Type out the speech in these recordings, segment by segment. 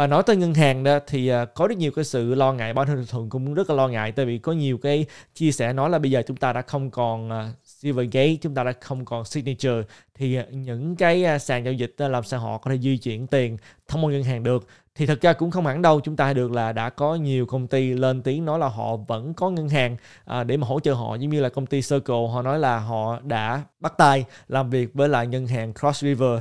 và nói tới ngân hàng đó thì à, có rất nhiều cái sự lo ngại bản thân thường cũng rất là lo ngại tại vì có nhiều cái chia sẻ nói là bây giờ chúng ta đã không còn à, Silvergate chúng ta đã không còn signature thì à, những cái à, sàn giao dịch à, làm sao họ có thể di chuyển tiền thông qua ngân hàng được thì thật ra cũng không hẳn đâu chúng ta được là đã có nhiều công ty lên tiếng nói là họ vẫn có ngân hàng để mà hỗ trợ họ giống như là công ty Circle họ nói là họ đã bắt tay làm việc với lại ngân hàng Cross River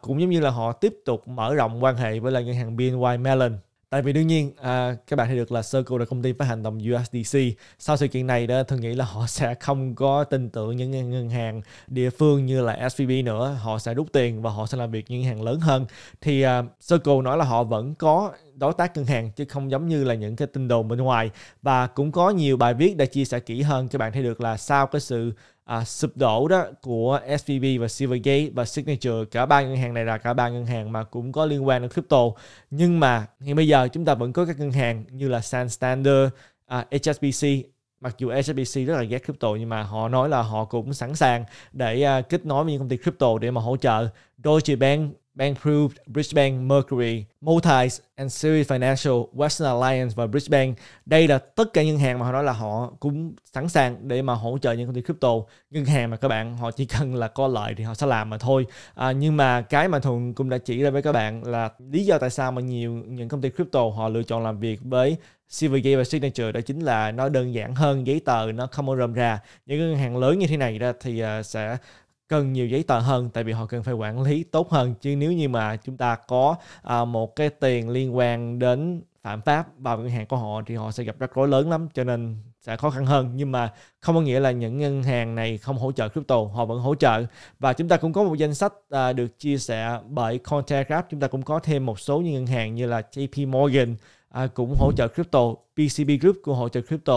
cũng giống như là họ tiếp tục mở rộng quan hệ với lại ngân hàng BNY Mellon Tại vì đương nhiên à, các bạn thấy được là Circle là công ty phát hành đồng USDC. Sau sự kiện này đó, tôi nghĩ là họ sẽ không có tin tưởng những ngân hàng địa phương như là SVB nữa. Họ sẽ rút tiền và họ sẽ làm việc những ngân hàng lớn hơn. Thì à, Circle nói là họ vẫn có đối tác ngân hàng chứ không giống như là những cái tin đồn bên ngoài. Và cũng có nhiều bài viết đã chia sẻ kỹ hơn. Các bạn thấy được là sau cái sự à, sụp đổ đó của SVB và Silvergate và Signature cả ba ngân hàng này là cả ba ngân hàng mà cũng có liên quan đến crypto nhưng mà hiện bây giờ chúng ta vẫn có các ngân hàng như là Standard, à, HSBC mặc dù HSBC rất là ghét crypto nhưng mà họ nói là họ cũng sẵn sàng để à, kết nối với những công ty crypto để mà hỗ trợ Deutsche Bank Bankproof, Brisbane Mercury, Multis and Series Financial, Western Alliance và Brisbane. Đây là tất cả những hàng mà họ nói là họ cũng sẵn sàng để mà hỗ trợ những công ty crypto. Ngân hàng mà các bạn họ chỉ cần là có lợi thì họ sẽ làm mà thôi. À, nhưng mà cái mà Thuận cũng đã chỉ ra với các bạn là lý do tại sao mà nhiều những công ty crypto họ lựa chọn làm việc với Silvergate và Signature đó chính là nó đơn giản hơn giấy tờ nó không rơm ra những ngân hàng lớn như thế này ra thì à, sẽ cần nhiều giấy tờ hơn tại vì họ cần phải quản lý tốt hơn chứ nếu như mà chúng ta có à, một cái tiền liên quan đến phạm pháp vào ngân hàng của họ thì họ sẽ gặp rắc rối lớn lắm cho nên sẽ khó khăn hơn nhưng mà không có nghĩa là những ngân hàng này không hỗ trợ crypto họ vẫn hỗ trợ và chúng ta cũng có một danh sách à, được chia sẻ bởi Cointelegraph chúng ta cũng có thêm một số những ngân hàng như là JP Morgan à, cũng hỗ trợ crypto PCB Group cũng hỗ trợ crypto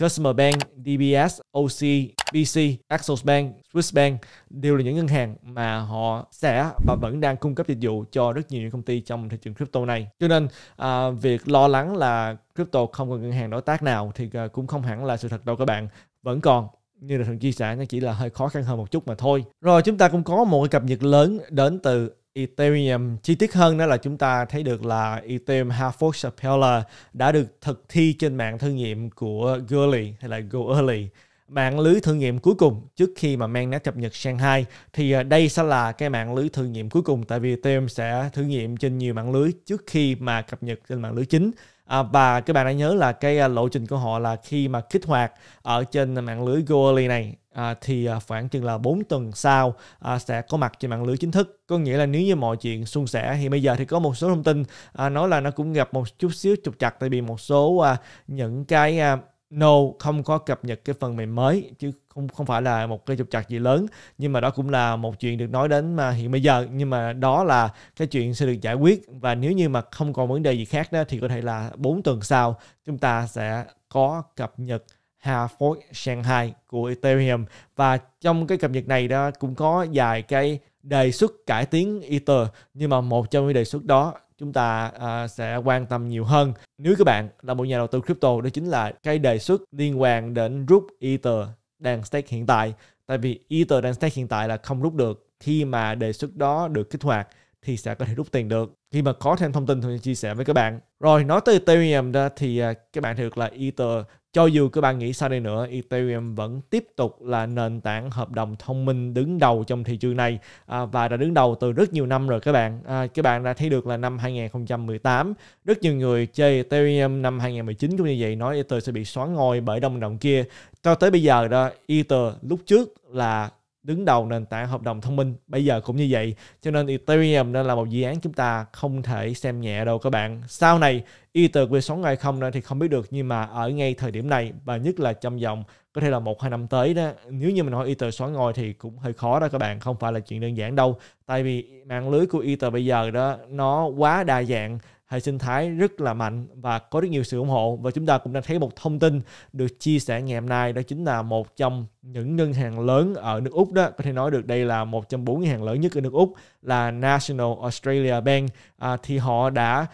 Customer Bank, DBS, OC, BC, Axos Bank, Swiss Bank đều là những ngân hàng mà họ sẽ và vẫn đang cung cấp dịch vụ cho rất nhiều những công ty trong thị trường crypto này. Cho nên à, việc lo lắng là crypto không còn ngân hàng đối tác nào thì à, cũng không hẳn là sự thật đâu các bạn. Vẫn còn như là thường chia sẻ nó chỉ là hơi khó khăn hơn một chút mà thôi. Rồi chúng ta cũng có một cái cập nhật lớn đến từ Ethereum. Chi tiết hơn đó là chúng ta thấy được là Ethereum Half-Fork Propeller đã được thực thi trên mạng thử nghiệm của Gurley hay là GoEarly. Mạng lưới thử nghiệm cuối cùng trước khi mà Mainnet cập nhật sang Shanghai thì à, đây sẽ là cái mạng lưới thử nghiệm cuối cùng tại vì Ethereum sẽ thử nghiệm trên nhiều mạng lưới trước khi mà cập nhật trên mạng lưới chính à, và các bạn đã nhớ là cái à, lộ trình của họ là khi mà kích hoạt ở trên mạng lưới Goerli này à, thì à, khoảng chừng là 4 tuần sau à, sẽ có mặt trên mạng lưới chính thức có nghĩa là nếu như mọi chuyện suôn sẻ thì bây giờ thì có một số thông tin à, nói là nó cũng gặp một chút xíu trục trặc tại vì một số à, những cái à, no không có cập nhật cái phần mềm mới chứ không không phải là một cái trục trặc gì lớn nhưng mà đó cũng là một chuyện được nói đến mà hiện bây giờ nhưng mà đó là cái chuyện sẽ được giải quyết và nếu như mà không còn vấn đề gì khác đó thì có thể là 4 tuần sau chúng ta sẽ có cập nhật Hà Phối Shanghai của Ethereum và trong cái cập nhật này đó cũng có vài cái đề xuất cải tiến Ether nhưng mà một trong những đề xuất đó chúng ta uh, sẽ quan tâm nhiều hơn nếu các bạn là một nhà đầu tư crypto đó chính là cái đề xuất liên quan đến rút ether đang stake hiện tại tại vì ether đang stake hiện tại là không rút được khi mà đề xuất đó được kích hoạt thì sẽ có thể rút tiền được. Khi mà có thêm thông tin thì chia sẻ với các bạn. Rồi nói tới Ethereum đó thì à, các bạn thấy được là Ether cho dù các bạn nghĩ sao đây nữa, Ethereum vẫn tiếp tục là nền tảng hợp đồng thông minh đứng đầu trong thị trường này à, và đã đứng đầu từ rất nhiều năm rồi các bạn. À, các bạn đã thấy được là năm 2018, rất nhiều người chơi Ethereum năm 2019 cũng như vậy nói Ether sẽ bị xóa ngôi bởi đồng đồng kia. Cho tới bây giờ đó, Ether lúc trước là đứng đầu nền tảng hợp đồng thông minh bây giờ cũng như vậy cho nên Ethereum nên là một dự án chúng ta không thể xem nhẹ đâu các bạn sau này Ether v không này thì không biết được nhưng mà ở ngay thời điểm này và nhất là trong vòng có thể là một hai năm tới đó nếu như mình hỏi Ether xóa ngồi thì cũng hơi khó đó các bạn không phải là chuyện đơn giản đâu tại vì mạng lưới của Ether bây giờ đó nó quá đa dạng hệ sinh thái rất là mạnh và có rất nhiều sự ủng hộ và chúng ta cũng đang thấy một thông tin được chia sẻ ngày hôm nay đó chính là một trong những ngân hàng lớn ở nước Úc đó có thể nói được đây là một trong bốn ngân hàng lớn nhất ở nước Úc là National Australia Bank à, thì họ đã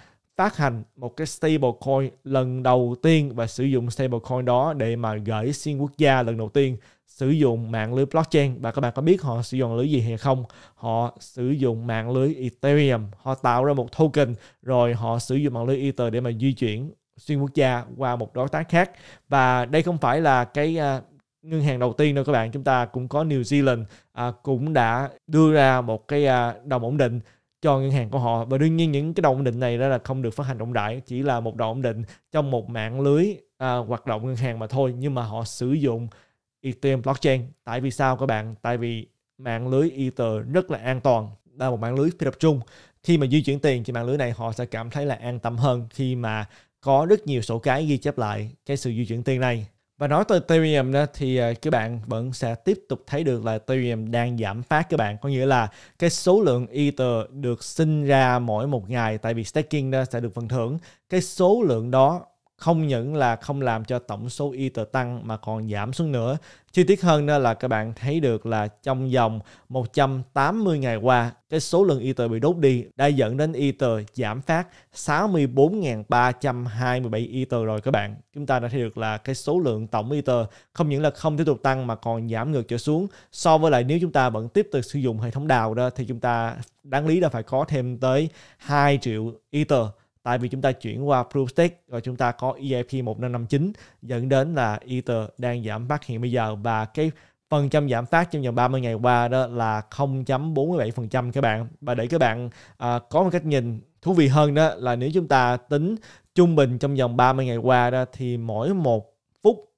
phát hành một cái stablecoin lần đầu tiên và sử dụng stablecoin đó để mà gửi xuyên quốc gia lần đầu tiên sử dụng mạng lưới blockchain và các bạn có biết họ sử dụng lưới gì hay không họ sử dụng mạng lưới Ethereum họ tạo ra một token rồi họ sử dụng mạng lưới Ether để mà di chuyển xuyên quốc gia qua một đối tác khác và đây không phải là cái uh, ngân hàng đầu tiên đâu các bạn chúng ta cũng có New Zealand uh, cũng đã đưa ra một cái uh, đồng ổn định cho ngân hàng của họ và đương nhiên những cái đồng ổn định này đó là không được phát hành rộng rãi chỉ là một đồng ổn định trong một mạng lưới à, hoạt động ngân hàng mà thôi nhưng mà họ sử dụng Ethereum blockchain tại vì sao các bạn tại vì mạng lưới Ether rất là an toàn là một mạng lưới phi tập trung khi mà di chuyển tiền trên mạng lưới này họ sẽ cảm thấy là an tâm hơn khi mà có rất nhiều sổ cái ghi chép lại cái sự di chuyển tiền này và nói tới Ethereum đó thì à, các bạn vẫn sẽ tiếp tục thấy được là Ethereum đang giảm phát các bạn. Có nghĩa là cái số lượng Ether được sinh ra mỗi một ngày tại vì staking đó sẽ được phần thưởng. Cái số lượng đó không những là không làm cho tổng số ether tăng mà còn giảm xuống nữa. Chi tiết hơn đó là các bạn thấy được là trong vòng 180 ngày qua, cái số lượng ether bị đốt đi đã dẫn đến ether giảm phát 64.327 ether rồi các bạn. Chúng ta đã thấy được là cái số lượng tổng ether không những là không tiếp tục tăng mà còn giảm ngược trở xuống. So với lại nếu chúng ta vẫn tiếp tục sử dụng hệ thống đào đó thì chúng ta đáng lý là phải có thêm tới 2 triệu ether tại vì chúng ta chuyển qua proof Proofstack rồi chúng ta có EIP 1559 dẫn đến là Ether đang giảm phát hiện bây giờ và cái phần trăm giảm phát trong vòng 30 ngày qua đó là 0.47% các bạn và để các bạn à, có một cách nhìn thú vị hơn đó là nếu chúng ta tính trung bình trong vòng 30 ngày qua đó thì mỗi một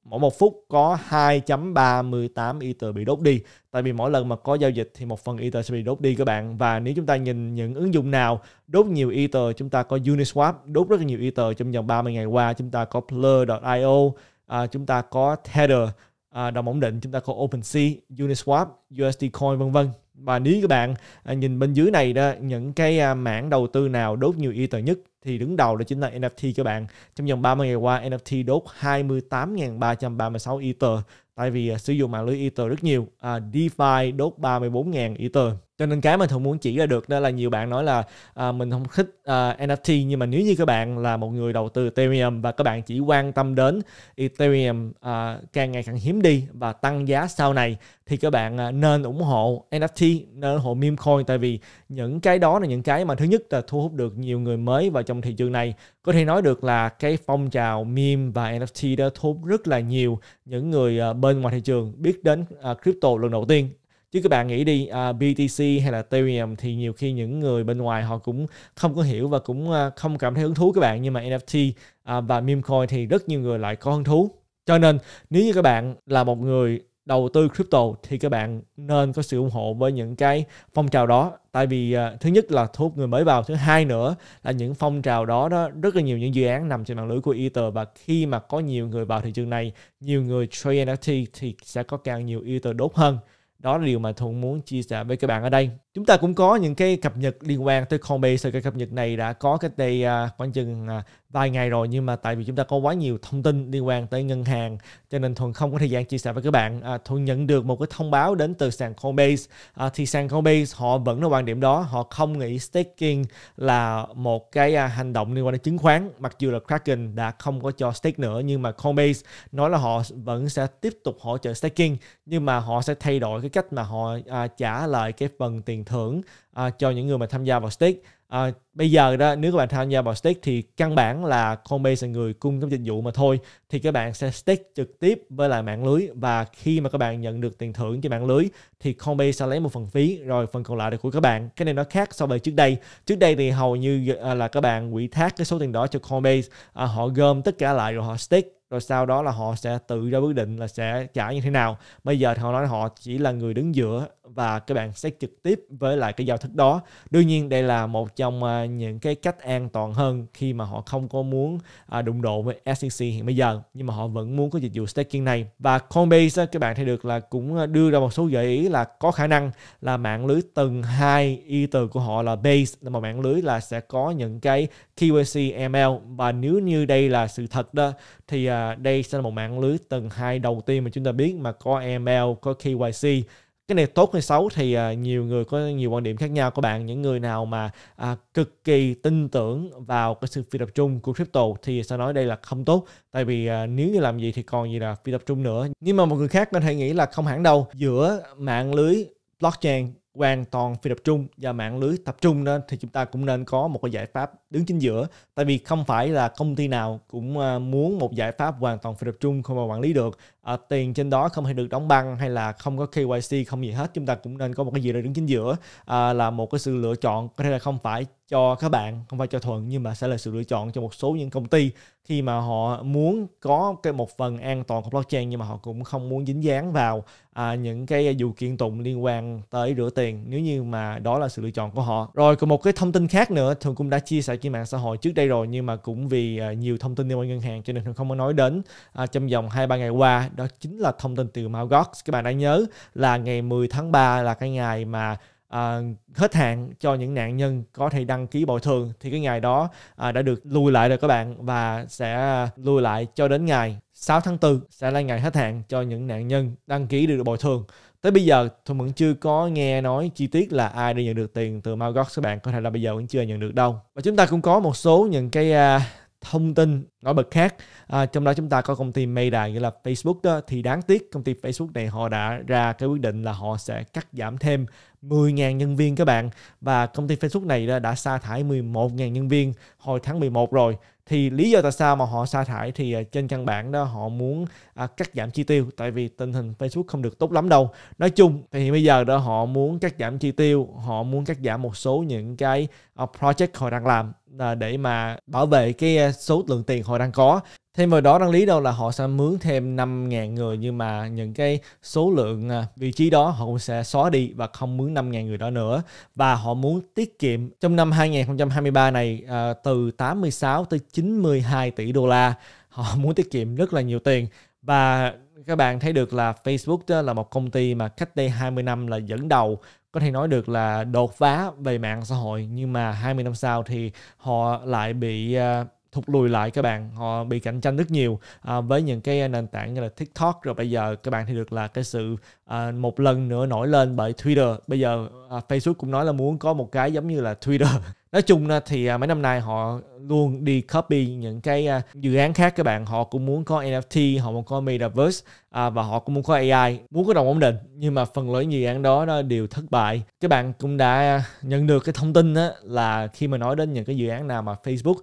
mỗi một phút có 2.38 Ether bị đốt đi. Tại vì mỗi lần mà có giao dịch thì một phần Ether sẽ bị đốt đi các bạn. Và nếu chúng ta nhìn những ứng dụng nào đốt nhiều Ether, chúng ta có Uniswap đốt rất nhiều Ether trong vòng 30 ngày qua. Chúng ta có Blur.io, à, chúng ta có Tether, à, đồng ổn định, chúng ta có OpenSea, Uniswap, USD Coin vân vân và nếu các bạn à, nhìn bên dưới này đó những cái à, mảng đầu tư nào đốt nhiều ether nhất thì đứng đầu là chính là NFT các bạn. Trong vòng 30 ngày qua NFT đốt 28.336 Ether tại vì à, sử dụng mạng lưới Ether rất nhiều. DeFi đốt 34.000 Ether cho nên cái mà thường muốn chỉ ra được đó là nhiều bạn nói là à, mình không thích à, NFT nhưng mà nếu như các bạn là một người đầu tư Ethereum và các bạn chỉ quan tâm đến Ethereum à, càng ngày càng hiếm đi và tăng giá sau này thì các bạn à, nên ủng hộ NFT nên ủng hộ meme coin tại vì những cái đó là những cái mà thứ nhất là thu hút được nhiều người mới vào trong thị trường này có thể nói được là cái phong trào meme và NFT đã thu hút rất là nhiều những người à, bên ngoài thị trường biết đến à, crypto lần đầu tiên chứ các bạn nghĩ đi uh, à, BTC hay là Ethereum thì nhiều khi những người bên ngoài họ cũng không có hiểu và cũng uh, không cảm thấy hứng thú các bạn nhưng mà NFT uh, à, và meme coin thì rất nhiều người lại có hứng thú cho nên nếu như các bạn là một người đầu tư crypto thì các bạn nên có sự ủng hộ với những cái phong trào đó tại vì uh, thứ nhất là thu hút người mới vào thứ hai nữa là những phong trào đó đó rất là nhiều những dự án nằm trên mạng lưới của ether và khi mà có nhiều người vào thị trường này nhiều người trade nft thì sẽ có càng nhiều ether đốt hơn đó là điều mà thuận muốn chia sẻ với các bạn ở đây chúng ta cũng có những cái cập nhật liên quan tới Coinbase cái cập nhật này đã có cách đây à, khoảng chừng à, vài ngày rồi nhưng mà tại vì chúng ta có quá nhiều thông tin liên quan tới ngân hàng cho nên thuần không có thời gian chia sẻ với các bạn à, thuần nhận được một cái thông báo đến từ sàn Coinbase à, thì sàn Coinbase họ vẫn là quan điểm đó họ không nghĩ staking là một cái à, hành động liên quan đến chứng khoán mặc dù là Kraken đã không có cho stake nữa nhưng mà Coinbase nói là họ vẫn sẽ tiếp tục hỗ trợ staking nhưng mà họ sẽ thay đổi cái cách mà họ à, trả lại cái phần tiền thưởng à, cho những người mà tham gia vào stake à, bây giờ đó nếu các bạn tham gia vào stake thì căn bản là Coinbase là người cung cấp dịch vụ mà thôi thì các bạn sẽ stake trực tiếp với lại mạng lưới và khi mà các bạn nhận được tiền thưởng trên mạng lưới thì Coinbase sẽ lấy một phần phí rồi phần còn lại là của các bạn cái này nó khác so với trước đây trước đây thì hầu như à, là các bạn quỹ thác cái số tiền đó cho Coinbase à, họ gom tất cả lại rồi họ stake rồi sau đó là họ sẽ tự ra quyết định là sẽ trả như thế nào bây giờ thì họ nói họ chỉ là người đứng giữa và các bạn sẽ trực tiếp với lại cái giao thức đó đương nhiên đây là một trong à, những cái cách an toàn hơn khi mà họ không có muốn à, đụng độ với SEC hiện bây giờ nhưng mà họ vẫn muốn có dịch vụ staking này và Coinbase các bạn thấy được là cũng à, đưa ra một số gợi ý là có khả năng là mạng lưới tầng hai y từ của họ là base là một mạng lưới là sẽ có những cái KYC ML và nếu như đây là sự thật đó thì uh, đây sẽ là một mạng lưới tầng hai đầu tiên mà chúng ta biết mà có ML, có KYC cái này tốt hay xấu thì uh, nhiều người có nhiều quan điểm khác nhau các bạn những người nào mà uh, cực kỳ tin tưởng vào cái sự phi tập trung của crypto thì sẽ nói đây là không tốt tại vì uh, nếu như làm gì thì còn gì là phi tập trung nữa nhưng mà một người khác có thể nghĩ là không hẳn đâu giữa mạng lưới blockchain hoàn toàn phi tập trung và mạng lưới tập trung đó thì chúng ta cũng nên có một cái giải pháp đứng chính giữa tại vì không phải là công ty nào cũng à, muốn một giải pháp hoàn toàn phi tập trung không mà quản lý được à, tiền trên đó không hề được đóng băng hay là không có KYC không gì hết chúng ta cũng nên có một cái gì đó đứng chính giữa à, là một cái sự lựa chọn có thể là không phải cho các bạn không phải cho thuận nhưng mà sẽ là sự lựa chọn cho một số những công ty khi mà họ muốn có cái một phần an toàn của blockchain nhưng mà họ cũng không muốn dính dáng vào à, những cái vụ kiện tụng liên quan tới rửa tiền nếu như mà đó là sự lựa chọn của họ rồi còn một cái thông tin khác nữa thường cũng đã chia sẻ trên mạng xã hội trước đây rồi nhưng mà cũng vì à, nhiều thông tin liên quan ngân hàng cho nên thường không có nói đến à, trong vòng hai ba ngày qua đó chính là thông tin từ Malgox các bạn đã nhớ là ngày 10 tháng 3 là cái ngày mà À, hết hạn cho những nạn nhân có thể đăng ký bồi thường thì cái ngày đó à, đã được lùi lại rồi các bạn và sẽ lùi lại cho đến ngày 6 tháng 4 sẽ là ngày hết hạn cho những nạn nhân đăng ký được bồi thường tới bây giờ tôi vẫn chưa có nghe nói chi tiết là ai đã nhận được tiền từ Malgox các bạn có thể là bây giờ vẫn chưa nhận được đâu và chúng ta cũng có một số những cái uh, thông tin nổi bật khác à, trong đó chúng ta có công ty Meta nghĩa là Facebook đó thì đáng tiếc công ty Facebook này họ đã ra cái quyết định là họ sẽ cắt giảm thêm 10.000 nhân viên các bạn và công ty Facebook này đã sa thải 11.000 nhân viên hồi tháng 11 rồi thì lý do tại sao mà họ sa thải thì à, trên căn bản đó họ muốn à, cắt giảm chi tiêu tại vì tình hình Facebook không được tốt lắm đâu nói chung thì bây giờ đó họ muốn cắt giảm chi tiêu họ muốn cắt giảm một số những cái à, project họ đang làm à, để mà bảo vệ cái số lượng tiền họ đang có thêm vào đó đáng lý đâu là họ sẽ mướn thêm 5.000 người nhưng mà những cái số lượng à, vị trí đó họ cũng sẽ xóa đi và không mướn 5.000 người đó nữa và họ muốn tiết kiệm trong năm 2023 này à, từ 86 tới 92 tỷ đô la họ muốn tiết kiệm rất là nhiều tiền và các bạn thấy được là Facebook đó là một công ty mà cách đây 20 năm là dẫn đầu có thể nói được là đột phá về mạng xã hội nhưng mà 20 năm sau thì họ lại bị à, thụt lùi lại các bạn họ bị cạnh tranh rất nhiều à, với những cái nền tảng như là tiktok rồi bây giờ các bạn thì được là cái sự à, một lần nữa nổi lên bởi twitter bây giờ à, facebook cũng nói là muốn có một cái giống như là twitter nói chung thì à, mấy năm nay họ luôn đi copy những cái à, dự án khác các bạn họ cũng muốn có NFT họ muốn có metaverse à, và họ cũng muốn có AI muốn có đồng ổn định nhưng mà phần lớn dự án đó, đó đều thất bại các bạn cũng đã nhận được cái thông tin đó là khi mà nói đến những cái dự án nào mà Facebook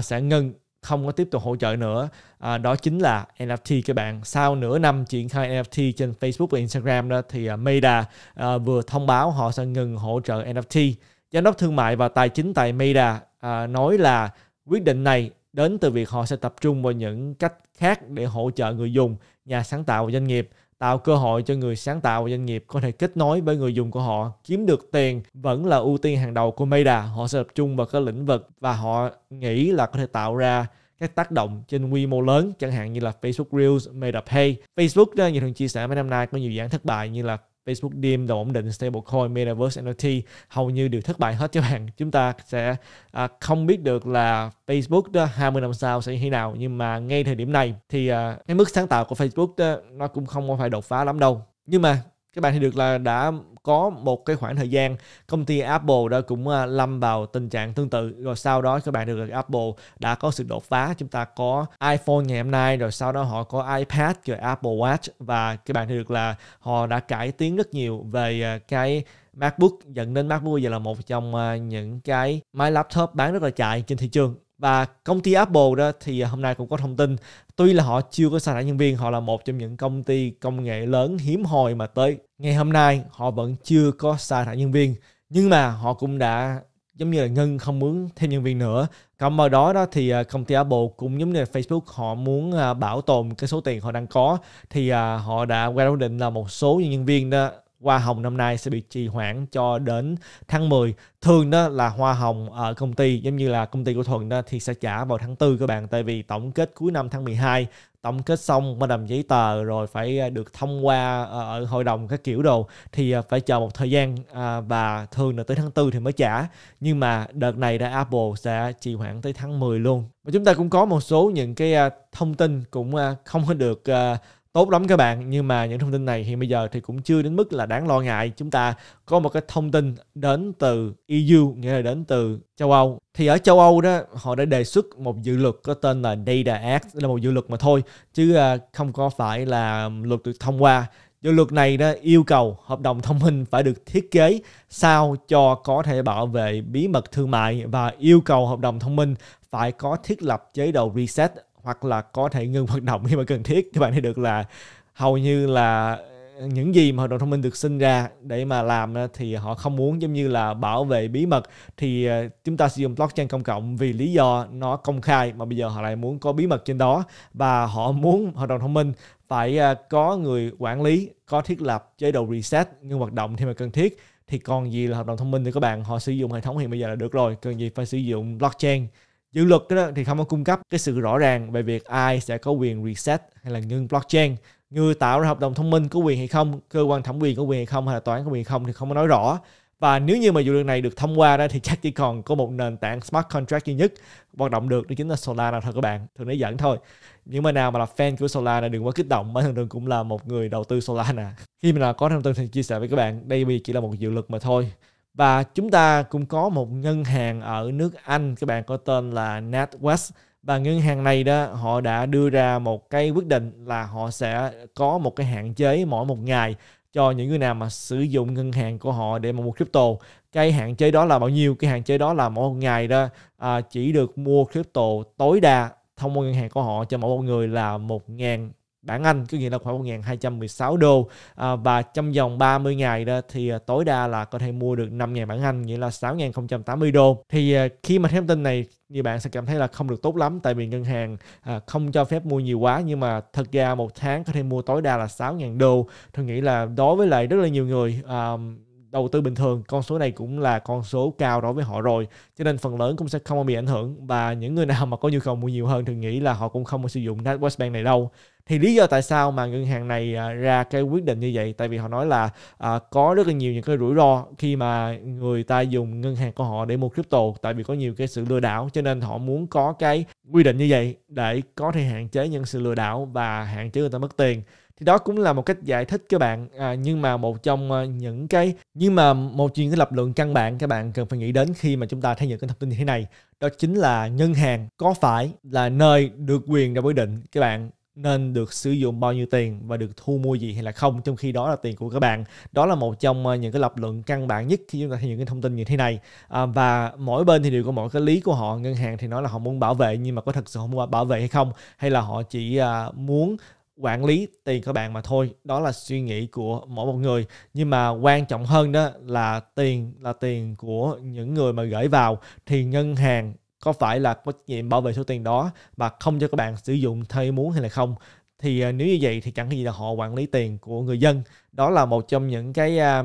sẽ ngừng không có tiếp tục hỗ trợ nữa à, đó chính là NFT các bạn sau nửa năm triển khai NFT trên Facebook và Instagram đó thì Meta à, vừa thông báo họ sẽ ngừng hỗ trợ NFT Giám đốc Thương mại và Tài chính tại Meta à, nói là quyết định này đến từ việc họ sẽ tập trung vào những cách khác để hỗ trợ người dùng, nhà sáng tạo và doanh nghiệp tạo cơ hội cho người sáng tạo và doanh nghiệp có thể kết nối với người dùng của họ, kiếm được tiền vẫn là ưu tiên hàng đầu của Meta. Họ sẽ tập trung vào các lĩnh vực và họ nghĩ là có thể tạo ra các tác động trên quy mô lớn chẳng hạn như là Facebook Reels, Meta Pay. Facebook như thường chia sẻ mấy năm nay có nhiều dạng thất bại như là Facebook DIM, đồng ổn định, stablecoin, Metaverse, NFT hầu như đều thất bại hết cho bạn. Chúng ta sẽ à, không biết được là Facebook đó 20 năm sau sẽ như thế nào nhưng mà ngay thời điểm này thì à, cái mức sáng tạo của Facebook đó, nó cũng không phải đột phá lắm đâu. Nhưng mà các bạn thì được là đã có một cái khoảng thời gian công ty Apple đã cũng à, lâm vào tình trạng tương tự rồi sau đó các bạn được là Apple đã có sự đột phá chúng ta có iPhone ngày hôm nay rồi sau đó họ có iPad rồi Apple Watch và các bạn thì được là họ đã cải tiến rất nhiều về à, cái MacBook dẫn đến MacBook giờ là một trong à, những cái máy laptop bán rất là chạy trên thị trường và công ty Apple đó thì hôm nay cũng có thông tin tuy là họ chưa có sa thải nhân viên họ là một trong những công ty công nghệ lớn hiếm hoi mà tới ngày hôm nay họ vẫn chưa có sa thải nhân viên nhưng mà họ cũng đã giống như là ngân không muốn thêm nhân viên nữa cộng vào đó đó thì à, công ty Apple cũng giống như là Facebook họ muốn à, bảo tồn cái số tiền họ đang có thì à, họ đã ra quyết định là một số nhân viên đó hoa hồng năm nay sẽ bị trì hoãn cho đến tháng 10. Thường đó là hoa hồng ở công ty giống như là công ty của Thuận đó thì sẽ trả vào tháng 4 các bạn tại vì tổng kết cuối năm tháng 12 tổng kết xong mới làm giấy tờ rồi phải à, được thông qua ờ, ở hội đồng các kiểu đồ thì à, phải chờ một thời gian à, và thường là tới tháng 4 thì mới trả nhưng mà đợt này đã Apple sẽ trì hoãn tới tháng 10 luôn và chúng ta cũng có một số những cái thông tin cũng không được tốt lắm các bạn nhưng mà những thông tin này hiện bây giờ thì cũng chưa đến mức là đáng lo ngại chúng ta có một cái thông tin đến từ EU nghĩa là đến từ châu Âu thì ở châu Âu đó họ đã đề xuất một dự luật có tên là Data Act là một dự luật mà thôi chứ à, không có phải là luật được thông qua Dự luật này đó yêu cầu hợp đồng thông minh phải được thiết kế sao cho có thể bảo vệ bí mật thương mại và yêu cầu hợp đồng thông minh phải có thiết lập chế độ reset hoặc là có thể ngừng hoạt động khi mà cần thiết các bạn thấy được là hầu như là những gì mà hội đồng thông minh được sinh ra để mà làm thì họ không muốn giống như là bảo vệ bí mật thì ờ, chúng ta sử dụng blockchain công cộng vì lý do nó công khai mà bây giờ họ lại muốn có bí mật trên đó và họ muốn hội đồng thông minh phải ờ, có người quản lý có thiết lập chế độ reset ngưng hoạt động khi mà cần thiết thì còn gì là hợp đồng thông minh thì các bạn họ sử dụng hệ thống hiện bây giờ là được rồi cần gì phải sử dụng blockchain dự luật đó thì không có cung cấp cái sự rõ ràng về việc ai sẽ có quyền reset hay là ngưng blockchain người tạo ra hợp đồng thông minh có quyền hay không cơ quan thẩm quyền có quyền hay không hay là tòa án có quyền hay không thì không có nói rõ và nếu như mà dự luật này được thông qua đó thì chắc chỉ còn có một nền tảng smart contract duy nhất hoạt động được đó chính là Solana thôi các bạn thường nói dẫn thôi những mà nào mà là fan của Solana đừng quá kích động bởi thường thường cũng là một người đầu tư Solana khi mà nào có thông tin thì chia sẻ với các bạn đây vì chỉ là một dự luật mà thôi và chúng ta cũng có một ngân hàng ở nước Anh các bạn có tên là NatWest và ngân hàng này đó họ đã đưa ra một cái quyết định là họ sẽ có một cái hạn chế mỗi một ngày cho những người nào mà sử dụng ngân hàng của họ để mà mua crypto cái hạn chế đó là bao nhiêu cái hạn chế đó là mỗi một ngày đó à, chỉ được mua crypto tối đa thông qua ngân hàng của họ cho mỗi một người là một ngàn bản Anh có nghĩa là khoảng 1.216 đô à, và trong vòng 30 ngày đó thì à, tối đa là có thể mua được 5.000 bản Anh nghĩa là 6.080 đô thì à, khi mà thêm tin này thì bạn sẽ cảm thấy là không được tốt lắm tại vì ngân hàng à, không cho phép mua nhiều quá nhưng mà thật ra một tháng có thể mua tối đa là 6.000 đô tôi nghĩ là đối với lại rất là nhiều người à, đầu tư bình thường con số này cũng là con số cao đối với họ rồi cho nên phần lớn cũng sẽ không bị ảnh hưởng và những người nào mà có nhu cầu mua nhiều hơn thì nghĩ là họ cũng không sử dụng NatWest Bank này đâu thì lý do tại sao mà ngân hàng này à, ra cái quyết định như vậy tại vì họ nói là à, có rất là nhiều những cái rủi ro khi mà người ta dùng ngân hàng của họ để mua crypto tại vì có nhiều cái sự lừa đảo cho nên họ muốn có cái quy định như vậy để có thể hạn chế những sự lừa đảo và hạn chế người ta mất tiền thì đó cũng là một cách giải thích các bạn à, nhưng mà một trong ờ, những cái nhưng mà một chuyện cái lập luận căn bản các bạn cần phải nghĩ đến khi mà chúng ta thấy những cái thông tin như thế này đó chính là ngân hàng có phải là nơi được quyền ra quyết định các bạn nên được sử dụng bao nhiêu tiền và được thu mua gì hay là không trong khi đó là tiền của các bạn đó là một trong ờ, những cái lập luận căn bản nhất khi chúng ta thấy những cái thông tin như thế này à, và mỗi bên thì đều có mỗi cái lý của họ ngân hàng thì nói là họ muốn bảo vệ nhưng mà có thật sự họ muốn bảo vệ hay không hay là họ chỉ à, muốn quản lý tiền của bạn mà thôi đó là suy nghĩ của mỗi một người nhưng mà quan trọng hơn đó là tiền là tiền của những người mà gửi vào thì ngân hàng có phải là có trách nhiệm bảo vệ số tiền đó và không cho các bạn sử dụng theo ý muốn hay là không thì à, nếu như vậy thì chẳng gì là họ quản lý tiền của người dân đó là một trong những cái à,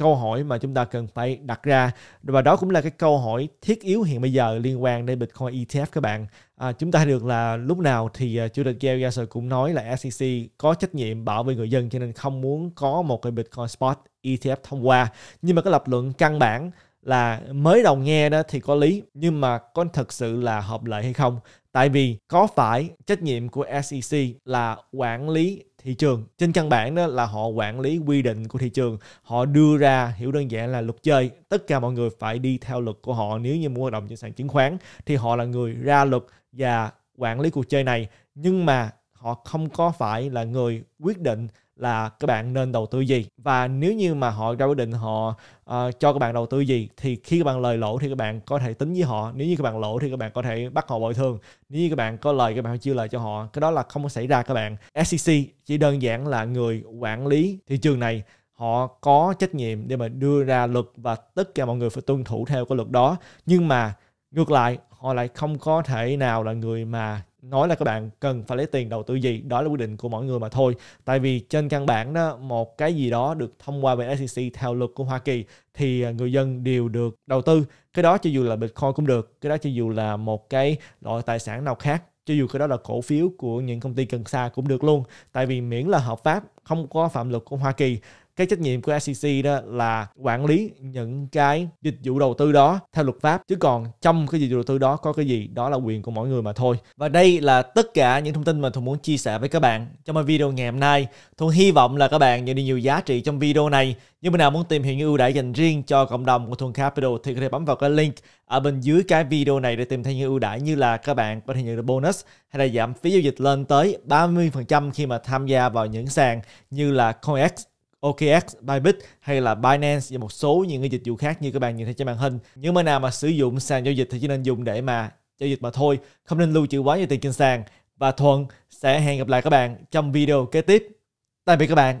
câu hỏi mà chúng ta cần phải đặt ra và đó cũng là cái câu hỏi thiết yếu hiện bây giờ liên quan đến Bitcoin ETF các bạn à, chúng ta được là lúc nào thì à, chủ tịch Gary Gensler cũng nói là SEC có trách nhiệm bảo vệ người dân cho nên không muốn có một cái Bitcoin spot ETF thông qua nhưng mà cái lập luận căn bản là mới đầu nghe đó thì có lý nhưng mà có thật sự là hợp lệ hay không tại vì có phải trách nhiệm của SEC là quản lý thị trường trên căn bản đó là họ quản lý quy định của thị trường họ đưa ra hiểu đơn giản là luật chơi tất cả mọi người phải đi theo luật của họ nếu như mua hoạt động trên sàn chứng khoán thì họ là người ra luật và quản lý cuộc chơi này nhưng mà họ không có phải là người quyết định là các bạn nên đầu tư gì và nếu như mà họ ra quyết định họ uh, cho các bạn đầu tư gì thì khi các bạn lời lỗ thì các bạn có thể tính với họ nếu như các bạn lỗ thì các bạn có thể bắt họ bồi thường nếu như các bạn có lời các bạn chưa lời cho họ cái đó là không có xảy ra các bạn SEC chỉ đơn giản là người quản lý thị trường này họ có trách nhiệm để mà đưa ra luật và tất cả mọi người phải tuân thủ theo cái luật đó nhưng mà ngược lại họ lại không có thể nào là người mà nói là các bạn cần phải lấy tiền đầu tư gì đó là quyết định của mỗi người mà thôi tại vì trên căn bản đó một cái gì đó được thông qua về SEC theo luật của Hoa Kỳ thì à, người dân đều được đầu tư cái đó cho dù là Bitcoin cũng được cái đó cho dù là một cái loại tài sản nào khác cho dù cái đó là cổ phiếu của những công ty cần xa cũng được luôn tại vì miễn là hợp pháp không có phạm luật của Hoa Kỳ cái trách nhiệm của SEC đó là quản lý những cái dịch vụ đầu tư đó theo luật pháp chứ còn trong cái dịch vụ đầu tư đó có cái gì đó là quyền của mỗi người mà thôi và đây là tất cả những thông tin mà Thuận muốn chia sẻ với các bạn trong video ngày hôm nay Thuận hy vọng là các bạn nhận được nhiều giá trị trong video này như bạn nào muốn tìm hiểu những ưu đãi dành riêng cho cộng đồng của Thuận Capital thì có thể bấm vào cái link ở bên dưới cái video này để tìm thấy những ưu đãi như là các bạn có thể nhận được bonus hay là giảm phí giao dịch lên tới 30% khi mà tham gia vào những sàn như là CoinX OKX, Bybit hay là Binance và một số những cái dịch vụ khác như các bạn nhìn thấy trên màn hình. Những bên nào mà sử dụng sàn giao dịch thì chỉ nên dùng để mà giao dịch mà thôi, không nên lưu trữ quá nhiều tiền trên sàn. Và Thuận sẽ hẹn gặp lại các bạn trong video kế tiếp. Tạm biệt các bạn.